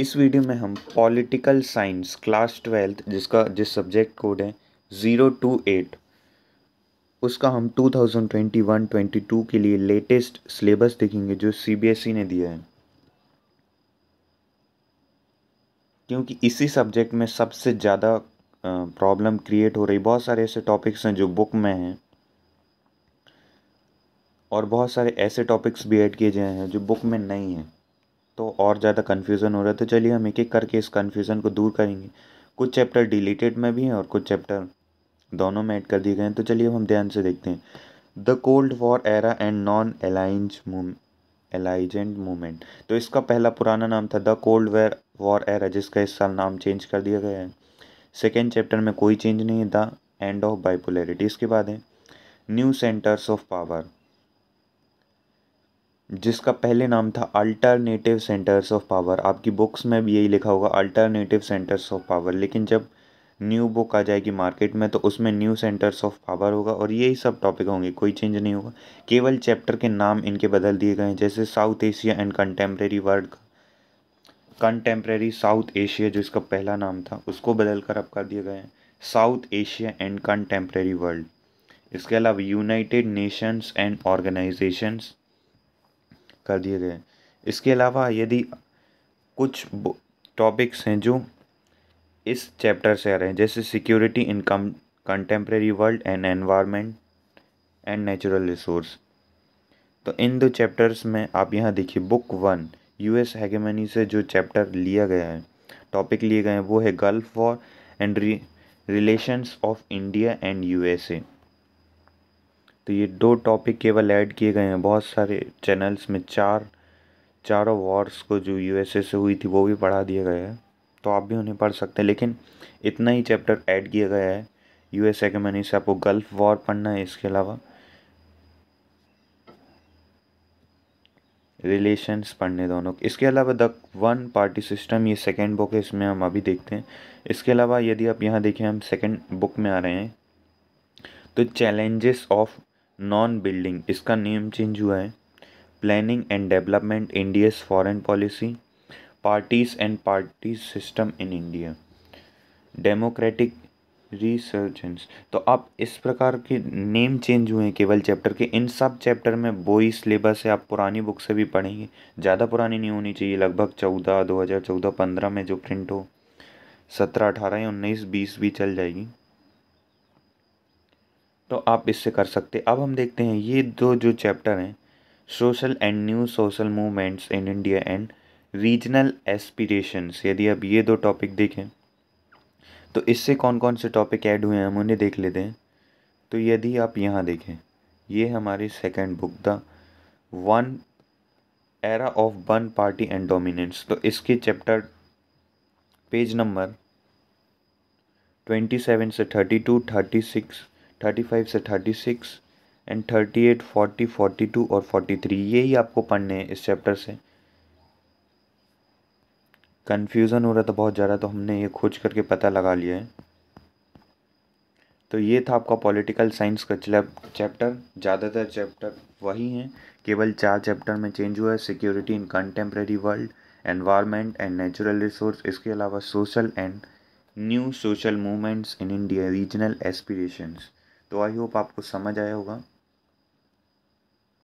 इस वीडियो में हम पॉलिटिकल साइंस क्लास ट्वेल्थ जिसका जिस सब्जेक्ट कोड है ज़ीरो टू एट उसका हम two thousand twenty one twenty two के लिए लेटेस्ट सिलेबस देखेंगे जो सीबीएसई e ने दिया है क्योंकि इसी सब्जेक्ट में सबसे ज़्यादा प्रॉब्लम क्रिएट हो रही बहुत सारे ऐसे टॉपिक्स हैं जो बुक में हैं और बहुत सारे ऐसे टॉपिक्स भी ऐड किए गए हैं जो बुक में नहीं हैं तो और ज़्यादा कन्फ्यूज़न हो रहा था तो चलिए हम एक एक करके इस कन्फ्यूज़न को दूर करेंगे कुछ चैप्टर डिलीटेड में भी हैं और कुछ चैप्टर दोनों में ऐड कर दिए गए हैं तो चलिए हम ध्यान से देखते हैं the cold war era and non aligns alignment movement तो इसका पहला पुराना नाम था the cold war war era जिसका इस साल नाम चेंज कर दिया गया है सेकेंड चैप्टर में कोई चेंज नहीं है द एंड ऑफ बाइपोलैरिटी इसके बाद है न्यू सेंटर्स ऑफ पावर जिसका पहले नाम था अल्टरनेटिव सेंटर्स ऑफ पावर आपकी बुक्स में भी यही लिखा होगा अल्टरनेटिव सेंटर्स ऑफ पावर लेकिन जब न्यू बुक आ जाएगी मार्केट में तो उसमें न्यू सेंटर्स ऑफ पावर होगा और यही सब टॉपिक होंगे कोई चेंज नहीं होगा केवल चैप्टर के नाम इनके बदल दिए गए हैं जैसे South Asia and contemporary world contemporary South Asia जो इसका पहला नाम था उसको बदल कर अब कर दिए गए हैं South Asia and contemporary world इसके अलावा यूनाइटेड नेशंस एंड ऑर्गेनाइजेशंस कर दिए गए इसके अलावा यदि कुछ टॉपिक्स हैं जो इस चैप्टर से आ रहे हैं जैसे security income contemporary world and environment and natural resource तो इन दो चैप्टर्स में आप यहाँ देखिए बुक वन यूएस हैगेमनी से जो चैप्टर लिया गया है टॉपिक लिए गए हैं वो है Gulf War and relations of India and USA तो ये दो टॉपिक केवल ऐड किए गए हैं बहुत सारे चैनल्स में चार चारों वॉर्स को जो यूएसए से हुई थी वो भी पढ़ा दिया गया है तो आप भी उन्हें पढ़ सकते हैं लेकिन इतना ही चैप्टर ऐड किया गया है यूएसए के मैंने से आपको गल्फ़ वॉर पढ़ना है इसके अलावा रिलेशंस पढ़ने दोनों इसके अलावा द वन पार्टी सिस्टम ये सेकेंड बुक है इसमें हम अभी देखते हैं इसके अलावा यदि आप यहाँ देखें हम सेकेंड बुक में आ रहे हैं तो चैलेंजेस ऑफ नॉन बिल्डिंग इसका नेम चेंज हुआ है planning and development India's foreign policy parties and party system in India democratic resurgence तो आप इस प्रकार के नेम चेंज हुए हैं केवल चैप्टर के इन सब चैप्टर में वो ही सिलेबस है आप पुरानी बुक से भी पढ़ेंगे ज़्यादा पुरानी नहीं होनी चाहिए लगभग चौदह दो हज़ार चौदह पंद्रह में जो प्रिंट हो सत्रह अठारह या उन्नीस बीस भी चल जाएगी तो आप इससे कर सकते अब हम देखते हैं ये दो जो चैप्टर हैं social and new social movements in India and regional aspirations यदि आप ये दो टॉपिक देखें तो इससे कौन कौन से टॉपिक ऐड हुए हैं हम उन्हें देख लेते हैं तो यदि आप यहाँ देखें ये हमारी second book the one era of one party and dominance तो इसके chapter page number twenty seven से thirty two thirty six thirty five से thirty six and thirty eight forty forty two और फोर्टी थ्री ये ही आपको पढ़ने हैं इस चैप्टर से कन्फ्यूज़न हो रहा था बहुत ज़्यादा तो हमने ये खोज करके पता लगा लिया है तो ये था आपका पॉलिटिकल साइंस का चैप्टर ज़्यादातर चैप्टर वही हैं केवल चार चैप्टर में चेंज हुआ है security in contemporary world environment and natural resource इसके अलावा social and new social movements in India regional aspirations तो आई होप आपको समझ आया होगा